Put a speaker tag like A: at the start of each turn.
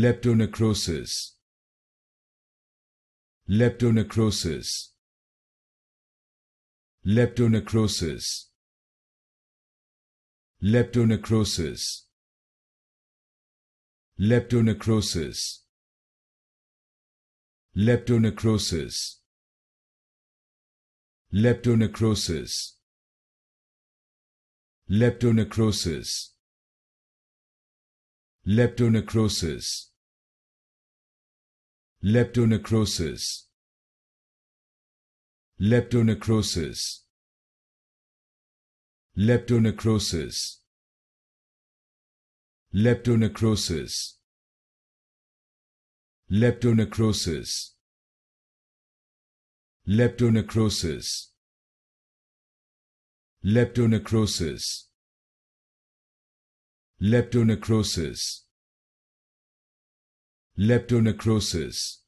A: leptonecrosis leptonecrosis leptonecrosis leptonecrosis leptonecrosis leptonecrosis leptonecrosis leptonecrosis leptonecrosis leptonecrosis leptonecrosis leptonecrosis leptonecrosis leptonecrosis leptonecrosis leptonecrosis leptonecrosis leptonecrosis